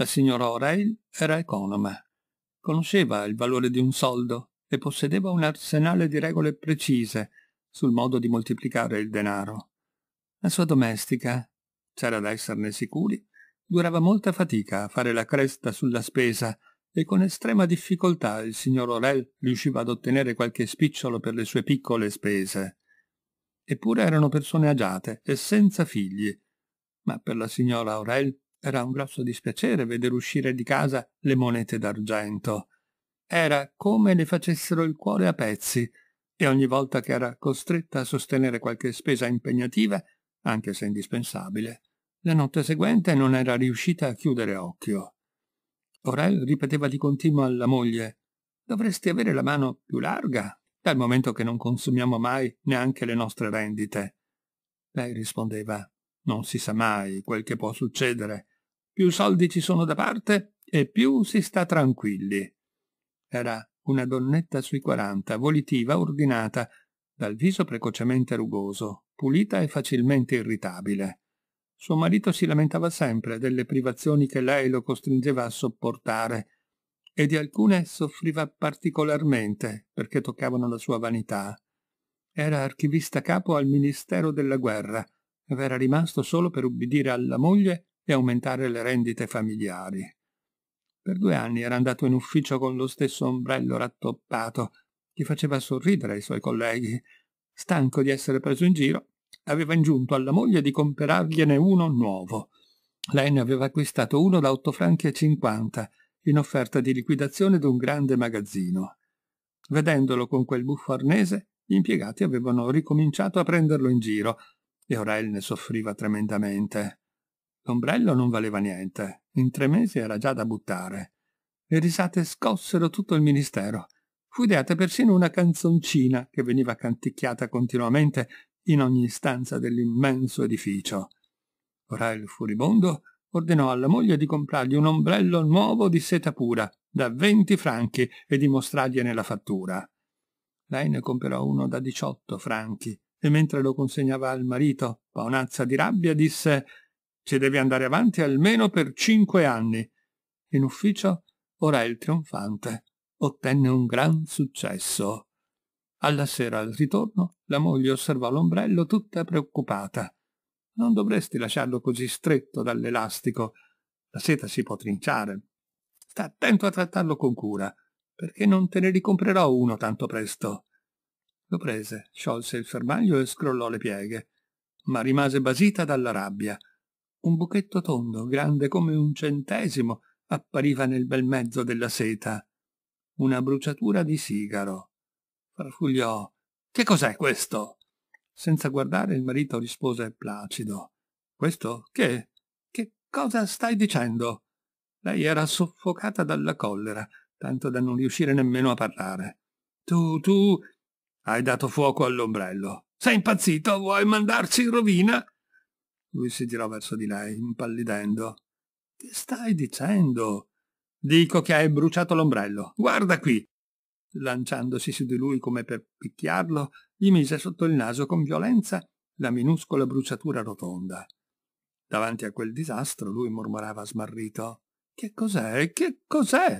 La signora O'Reilly era economa. Conosceva il valore di un soldo e possedeva un arsenale di regole precise sul modo di moltiplicare il denaro. La sua domestica, c'era da esserne sicuri, durava molta fatica a fare la cresta sulla spesa e con estrema difficoltà il signor Orel riusciva ad ottenere qualche spicciolo per le sue piccole spese. Eppure erano persone agiate e senza figli, ma per la signora Orel era un grosso dispiacere vedere uscire di casa le monete d'argento. Era come le facessero il cuore a pezzi, e ogni volta che era costretta a sostenere qualche spesa impegnativa, anche se indispensabile, la notte seguente non era riuscita a chiudere occhio. Orel ripeteva di continuo alla moglie «Dovresti avere la mano più larga, dal momento che non consumiamo mai neanche le nostre rendite». Lei rispondeva non si sa mai quel che può succedere. Più soldi ci sono da parte e più si sta tranquilli. Era una donnetta sui quaranta, volitiva, ordinata, dal viso precocemente rugoso, pulita e facilmente irritabile. Suo marito si lamentava sempre delle privazioni che lei lo costringeva a sopportare e di alcune soffriva particolarmente perché toccavano la sua vanità. Era archivista capo al Ministero della Guerra dove era rimasto solo per ubbidire alla moglie e aumentare le rendite familiari. Per due anni era andato in ufficio con lo stesso ombrello rattoppato, che faceva sorridere i suoi colleghi. Stanco di essere preso in giro, aveva ingiunto alla moglie di comperargliene uno nuovo. Lei ne aveva acquistato uno da 8 franchi e 50, in offerta di liquidazione d'un grande magazzino. Vedendolo con quel buffo arnese, gli impiegati avevano ricominciato a prenderlo in giro, e Aurel ne soffriva tremendamente. L'ombrello non valeva niente, in tre mesi era già da buttare. Le risate scossero tutto il ministero. Fu ideata persino una canzoncina che veniva canticchiata continuamente in ogni stanza dell'immenso edificio. Aurel furibondo ordinò alla moglie di comprargli un ombrello nuovo di seta pura, da venti franchi, e di mostrargliene la fattura. Lei ne comperò uno da diciotto franchi, e mentre lo consegnava al marito, paonazza di rabbia, disse «Ci devi andare avanti almeno per cinque anni». In ufficio, ora il trionfante ottenne un gran successo. Alla sera al ritorno, la moglie osservò l'ombrello tutta preoccupata. «Non dovresti lasciarlo così stretto dall'elastico. La seta si può trinciare. Sta attento a trattarlo con cura, perché non te ne ricomprerò uno tanto presto». Lo prese, sciolse il fermaglio e scrollò le pieghe, ma rimase basita dalla rabbia. Un buchetto tondo, grande come un centesimo, appariva nel bel mezzo della seta. Una bruciatura di sigaro. Farfugliò. Che cos'è questo? Senza guardare il marito rispose placido. Questo? Che? Che cosa stai dicendo? Lei era soffocata dalla collera, tanto da non riuscire nemmeno a parlare. Tu, tu, hai dato fuoco all'ombrello. Sei impazzito? Vuoi mandarci in rovina? Lui si girò verso di lei, impallidendo. Che stai dicendo? Dico che hai bruciato l'ombrello. Guarda qui! Lanciandosi su di lui come per picchiarlo, gli mise sotto il naso con violenza la minuscola bruciatura rotonda. Davanti a quel disastro lui mormorava smarrito. Che cos'è? Che cos'è?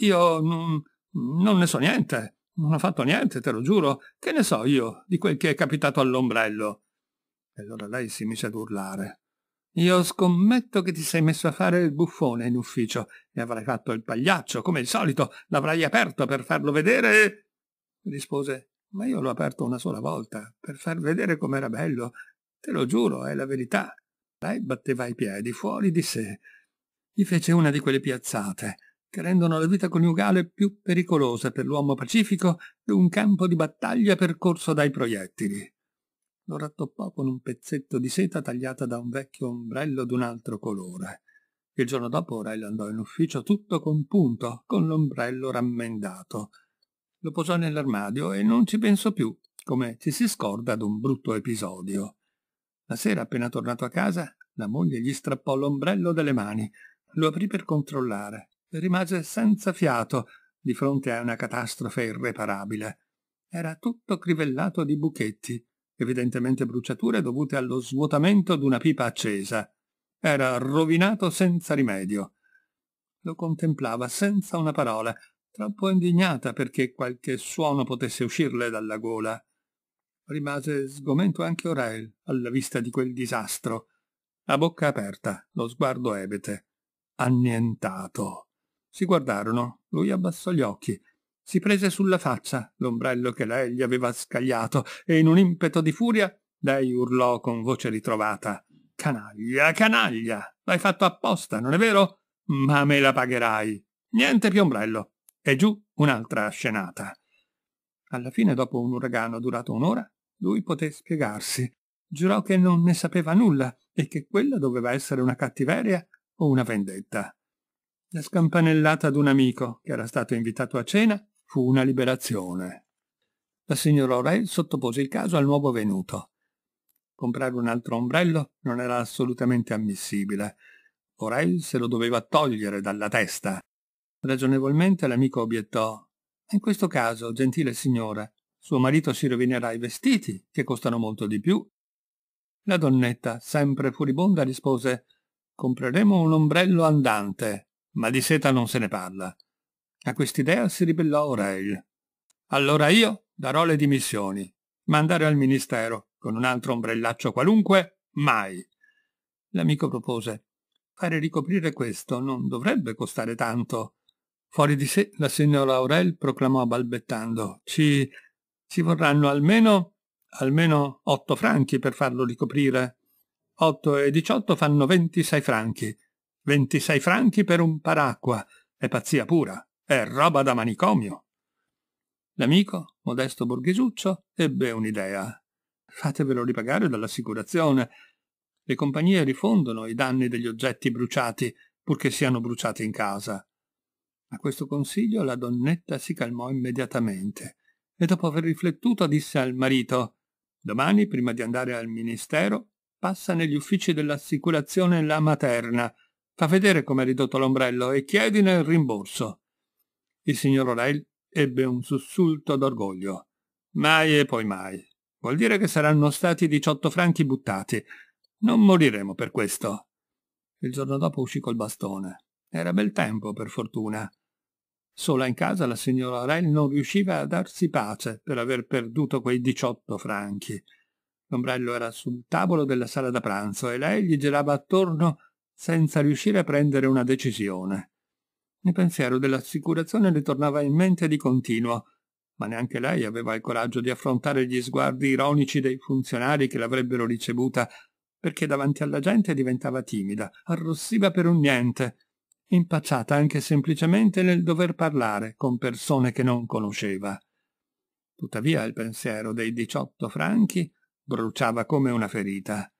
Io non, non ne so niente. Non ho fatto niente, te lo giuro. Che ne so io di quel che è capitato all'ombrello? E allora lei si mise ad urlare. Io scommetto che ti sei messo a fare il buffone in ufficio e avrai fatto il pagliaccio, come al solito, l'avrai aperto per farlo vedere e... rispose. Ma io l'ho aperto una sola volta, per far vedere com'era bello. Te lo giuro, è la verità. Lei batteva i piedi fuori di sé. Gli fece una di quelle piazzate che rendono la vita coniugale più pericolosa per l'uomo pacifico di un campo di battaglia percorso dai proiettili. Lo rattoppò con un pezzetto di seta tagliata da un vecchio ombrello d'un altro colore. Il giorno dopo Orello andò in ufficio tutto compunto, con l'ombrello rammendato. Lo posò nell'armadio e non ci pensò più, come ci si scorda d'un brutto episodio. La sera, appena tornato a casa, la moglie gli strappò l'ombrello dalle mani, lo aprì per controllare rimase senza fiato di fronte a una catastrofe irreparabile. Era tutto crivellato di buchetti, evidentemente bruciature dovute allo svuotamento di una pipa accesa. Era rovinato senza rimedio. Lo contemplava senza una parola, troppo indignata perché qualche suono potesse uscirle dalla gola. Rimase sgomento anche Orel alla vista di quel disastro, a bocca aperta, lo sguardo ebete, annientato. Si guardarono, lui abbassò gli occhi, si prese sulla faccia l'ombrello che lei gli aveva scagliato e in un impeto di furia lei urlò con voce ritrovata. Canaglia, canaglia, l'hai fatto apposta, non è vero? Ma me la pagherai. Niente più ombrello. E giù un'altra scenata. Alla fine, dopo un uragano durato un'ora, lui poté spiegarsi. Giurò che non ne sapeva nulla e che quella doveva essere una cattiveria o una vendetta. La scampanellata un amico, che era stato invitato a cena, fu una liberazione. La signora O'Reilly sottopose il caso al nuovo venuto. Comprare un altro ombrello non era assolutamente ammissibile. O'Reilly se lo doveva togliere dalla testa. Ragionevolmente l'amico obiettò. In questo caso, gentile signora, suo marito si rovinerà i vestiti, che costano molto di più. La donnetta, sempre furibonda, rispose Compreremo un ombrello andante ma di seta non se ne parla. A quest'idea si ribellò O'Reilly. Allora io darò le dimissioni, Mandare al ministero con un altro ombrellaccio qualunque, mai. L'amico propose. Fare ricoprire questo non dovrebbe costare tanto. Fuori di sé la signora Aurel proclamò balbettando. Ci... ci vorranno almeno... almeno otto franchi per farlo ricoprire. Otto e diciotto fanno ventisei franchi. 26 franchi per un paracqua. È pazzia pura. È roba da manicomio. L'amico, modesto borghisuccio, ebbe un'idea. Fatevelo ripagare dall'assicurazione. Le compagnie rifondono i danni degli oggetti bruciati, purché siano bruciati in casa. A questo consiglio la donnetta si calmò immediatamente e dopo aver riflettuto disse al marito Domani, prima di andare al ministero, passa negli uffici dell'assicurazione La Materna Fa vedere come com'è ridotto l'ombrello e chiedine il rimborso. Il signor O'Reilly ebbe un sussulto d'orgoglio. Mai e poi mai. Vuol dire che saranno stati 18 franchi buttati. Non moriremo per questo. Il giorno dopo uscì col bastone. Era bel tempo, per fortuna. Sola in casa la signora O'Reilly non riusciva a darsi pace per aver perduto quei 18 franchi. L'ombrello era sul tavolo della sala da pranzo e lei gli girava attorno senza riuscire a prendere una decisione. Il pensiero dell'assicurazione le tornava in mente di continuo, ma neanche lei aveva il coraggio di affrontare gli sguardi ironici dei funzionari che l'avrebbero ricevuta, perché davanti alla gente diventava timida, arrossiva per un niente, impacciata anche semplicemente nel dover parlare con persone che non conosceva. Tuttavia il pensiero dei diciotto franchi bruciava come una ferita.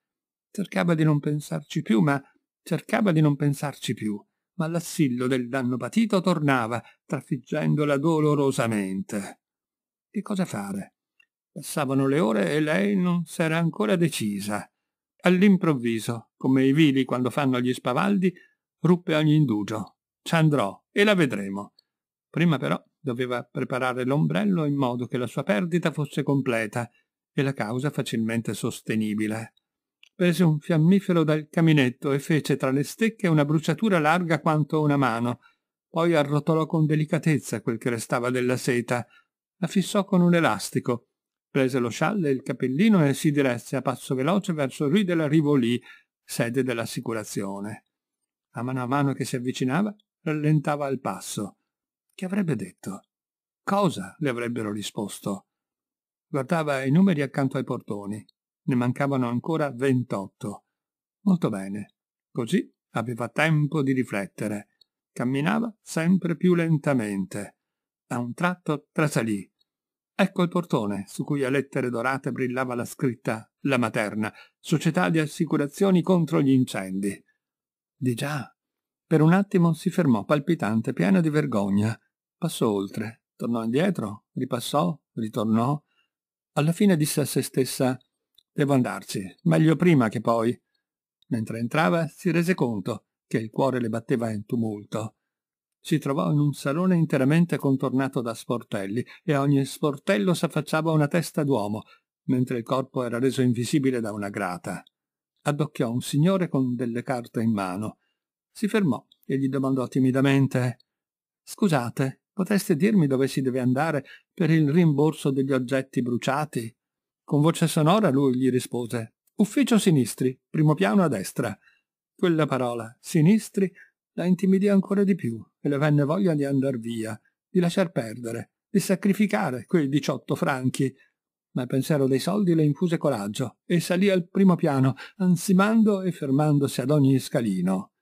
Cercava di non pensarci più, ma Cercava di non pensarci più, ma l'assillo del danno patito tornava, trafiggendola dolorosamente. Che cosa fare? Passavano le ore e lei non s'era ancora decisa. All'improvviso, come i vili quando fanno gli spavaldi, ruppe ogni indugio. Ci andrò e la vedremo. Prima però doveva preparare l'ombrello in modo che la sua perdita fosse completa e la causa facilmente sostenibile prese un fiammifero dal caminetto e fece tra le stecche una bruciatura larga quanto una mano. Poi arrotolò con delicatezza quel che restava della seta. La fissò con un elastico. Prese lo scialle e il cappellino e si diresse a passo veloce verso Rue della Rivoli, sede dell'assicurazione. A mano a mano che si avvicinava, rallentava il passo. Che avrebbe detto? Cosa le avrebbero risposto? Guardava i numeri accanto ai portoni. Ne mancavano ancora 28. Molto bene. Così aveva tempo di riflettere. Camminava sempre più lentamente. A un tratto trasalì. Ecco il portone su cui a lettere dorate brillava la scritta La Materna, Società di Assicurazioni contro gli incendi. Di già. Per un attimo si fermò palpitante, piena di vergogna. Passò oltre, tornò indietro, ripassò, ritornò. Alla fine disse a se stessa Devo andarci, meglio prima che poi. Mentre entrava si rese conto che il cuore le batteva in tumulto. Si trovò in un salone interamente contornato da sportelli e a ogni sportello s'affacciava una testa d'uomo, mentre il corpo era reso invisibile da una grata. Addocchiò un signore con delle carte in mano. Si fermò e gli domandò timidamente «Scusate, potreste dirmi dove si deve andare per il rimborso degli oggetti bruciati?» Con voce sonora lui gli rispose Ufficio sinistri, primo piano a destra. Quella parola, sinistri, la intimidì ancora di più e le venne voglia di andar via, di lasciar perdere, di sacrificare quei diciotto franchi. Ma il pensiero dei soldi le infuse coraggio e salì al primo piano, ansimando e fermandosi ad ogni scalino.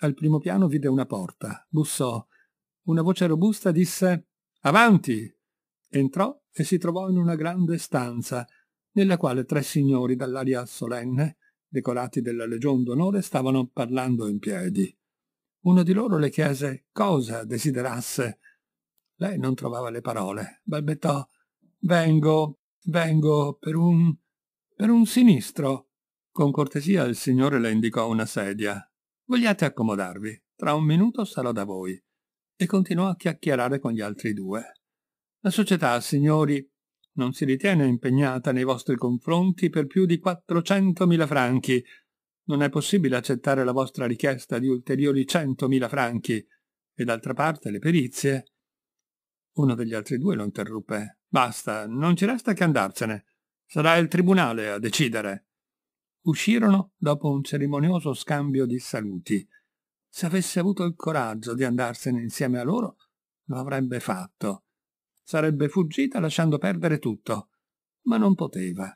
Al primo piano vide una porta, bussò. Una voce robusta disse Avanti! Entrò e si trovò in una grande stanza, nella quale tre signori dall'aria solenne, decorati della Legion d'onore, stavano parlando in piedi. Uno di loro le chiese cosa desiderasse. Lei non trovava le parole. Balbettò Vengo, vengo per un... per un sinistro. Con cortesia il signore le indicò una sedia. Vogliate accomodarvi. Tra un minuto sarò da voi. E continuò a chiacchierare con gli altri due. La società, signori, non si ritiene impegnata nei vostri confronti per più di 400.000 franchi. Non è possibile accettare la vostra richiesta di ulteriori 100.000 franchi. E d'altra parte le perizie... Uno degli altri due lo interruppe. Basta, non ci resta che andarsene. Sarà il tribunale a decidere. Uscirono dopo un cerimonioso scambio di saluti. Se avesse avuto il coraggio di andarsene insieme a loro, lo avrebbe fatto Sarebbe fuggita lasciando perdere tutto, ma non poteva.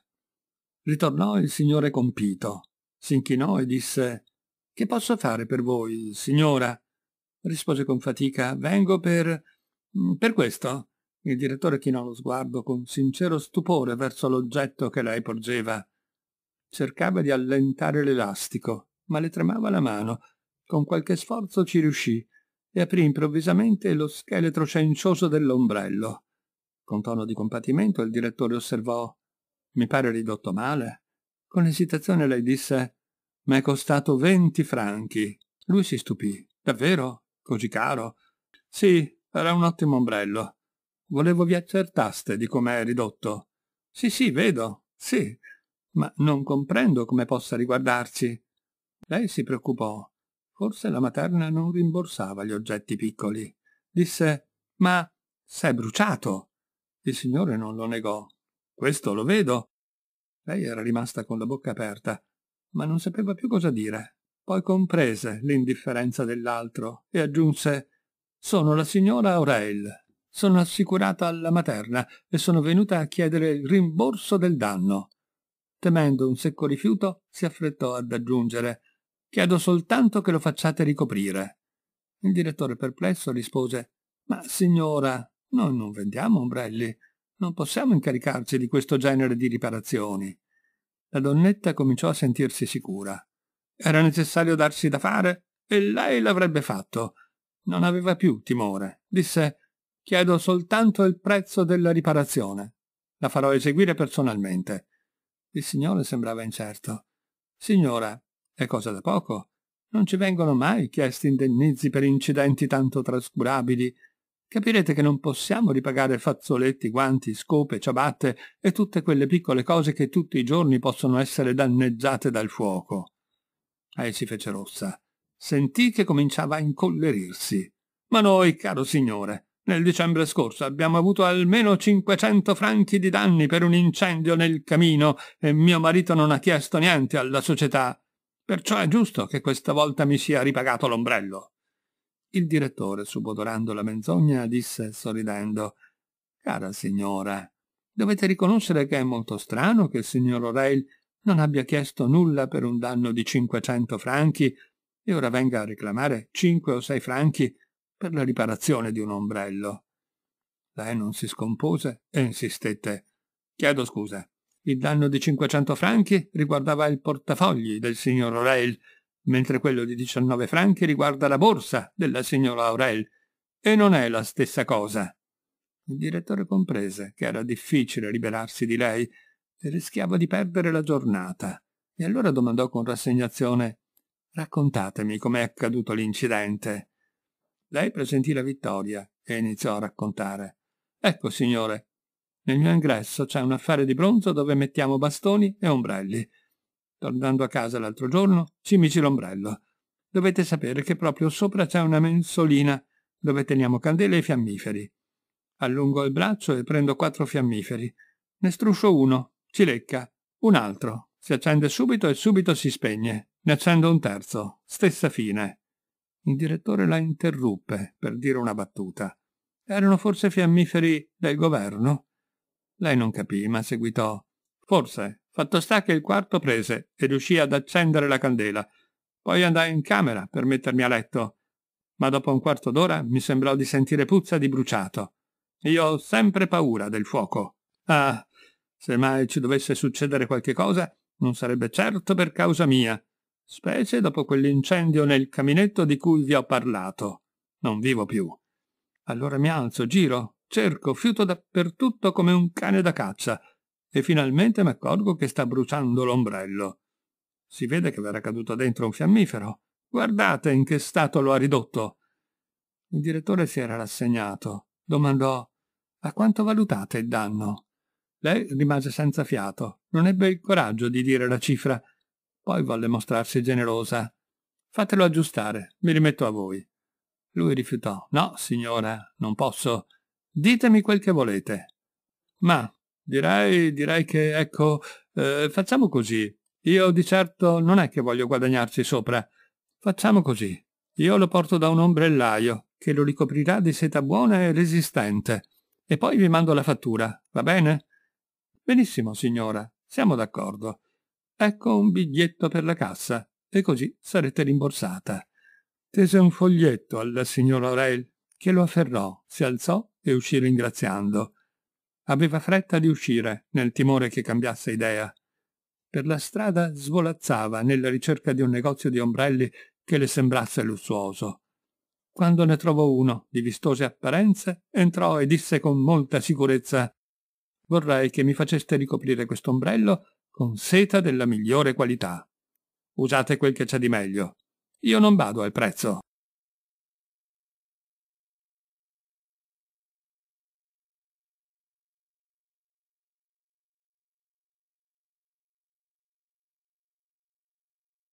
Ritornò il signore compito, si inchinò e disse «Che posso fare per voi, signora?» Rispose con fatica «Vengo per... Mm, per questo?» Il direttore chinò lo sguardo con sincero stupore verso l'oggetto che lei porgeva. Cercava di allentare l'elastico, ma le tremava la mano. Con qualche sforzo ci riuscì e aprì improvvisamente lo scheletro cencioso dell'ombrello. Con tono di compatimento il direttore osservò «Mi pare ridotto male». Con esitazione lei disse «Ma è costato venti franchi». Lui si stupì. «Davvero? Così caro?» «Sì, era un ottimo ombrello. Volevo vi accertaste di com'è ridotto». «Sì, sì, vedo. Sì. Ma non comprendo come possa riguardarci». Lei si preoccupò. Forse la materna non rimborsava gli oggetti piccoli. Disse «Ma s'è bruciato!» Il signore non lo negò. «Questo lo vedo!» Lei era rimasta con la bocca aperta, ma non sapeva più cosa dire. Poi comprese l'indifferenza dell'altro e aggiunse «Sono la signora Aurel, sono assicurata alla materna e sono venuta a chiedere il rimborso del danno». Temendo un secco rifiuto, si affrettò ad aggiungere Chiedo soltanto che lo facciate ricoprire. Il direttore perplesso rispose Ma signora, noi non vendiamo ombrelli. Non possiamo incaricarci di questo genere di riparazioni. La donnetta cominciò a sentirsi sicura. Era necessario darsi da fare e lei l'avrebbe fatto. Non aveva più timore. Disse Chiedo soltanto il prezzo della riparazione. La farò eseguire personalmente. Il signore sembrava incerto. Signora, è cosa da poco. Non ci vengono mai chiesti indennizi per incidenti tanto trascurabili. Capirete che non possiamo ripagare fazzoletti, guanti, scope, ciabatte e tutte quelle piccole cose che tutti i giorni possono essere danneggiate dal fuoco. Ei si fece rossa. Sentì che cominciava a incollerirsi. Ma noi, caro signore, nel dicembre scorso abbiamo avuto almeno 500 franchi di danni per un incendio nel camino e mio marito non ha chiesto niente alla società. Perciò è giusto che questa volta mi sia ripagato l'ombrello. Il direttore, subodorando la menzogna, disse sorridendo Cara signora, dovete riconoscere che è molto strano che il signor O'Reilly non abbia chiesto nulla per un danno di 500 franchi e ora venga a reclamare 5 o 6 franchi per la riparazione di un ombrello. Lei non si scompose e insistette. Chiedo scusa. Il danno di 500 franchi riguardava il portafogli del signor Aurel, mentre quello di 19 franchi riguarda la borsa della signora Aurel. E non è la stessa cosa. Il direttore comprese che era difficile liberarsi di lei e rischiava di perdere la giornata. E allora domandò con rassegnazione Raccontatemi com'è accaduto l'incidente. Lei presentì la vittoria e iniziò a raccontare. Ecco, signore, nel mio ingresso c'è un affare di bronzo dove mettiamo bastoni e ombrelli. Tornando a casa l'altro giorno, ci misi l'ombrello. Dovete sapere che proprio sopra c'è una mensolina dove teniamo candele e fiammiferi. Allungo il braccio e prendo quattro fiammiferi. Ne struscio uno, ci lecca, un altro, si accende subito e subito si spegne. Ne accendo un terzo, stessa fine. Il direttore la interruppe per dire una battuta. Erano forse fiammiferi del governo? Lei non capì, ma seguitò. Forse. Fatto sta che il quarto prese e riuscì ad accendere la candela. Poi andai in camera per mettermi a letto. Ma dopo un quarto d'ora mi sembrò di sentire puzza di bruciato. Io ho sempre paura del fuoco. Ah, se mai ci dovesse succedere qualche cosa, non sarebbe certo per causa mia, specie dopo quell'incendio nel caminetto di cui vi ho parlato. Non vivo più. Allora mi alzo, giro, Cerco fiuto dappertutto come un cane da caccia e finalmente mi accorgo che sta bruciando l'ombrello. Si vede che verrà caduto dentro un fiammifero. Guardate in che stato lo ha ridotto. Il direttore si era rassegnato. Domandò «A quanto valutate il danno?» Lei rimase senza fiato. Non ebbe il coraggio di dire la cifra. Poi volle mostrarsi generosa. «Fatelo aggiustare. Mi rimetto a voi». Lui rifiutò. «No, signora, non posso. Ditemi quel che volete. Ma direi, direi che, ecco, eh, facciamo così. Io di certo non è che voglio guadagnarci sopra. Facciamo così. Io lo porto da un ombrellaio, che lo ricoprirà di seta buona e resistente. E poi vi mando la fattura, va bene? Benissimo, signora, siamo d'accordo. Ecco un biglietto per la cassa, e così sarete rimborsata. Tese un foglietto alla signora Orel, che lo afferrò, si alzò e uscì ringraziando. Aveva fretta di uscire, nel timore che cambiasse idea. Per la strada svolazzava nella ricerca di un negozio di ombrelli che le sembrasse lussuoso. Quando ne trovò uno di vistose apparenze, entrò e disse con molta sicurezza «Vorrei che mi faceste ricoprire questo ombrello con seta della migliore qualità. Usate quel che c'è di meglio. Io non vado al prezzo».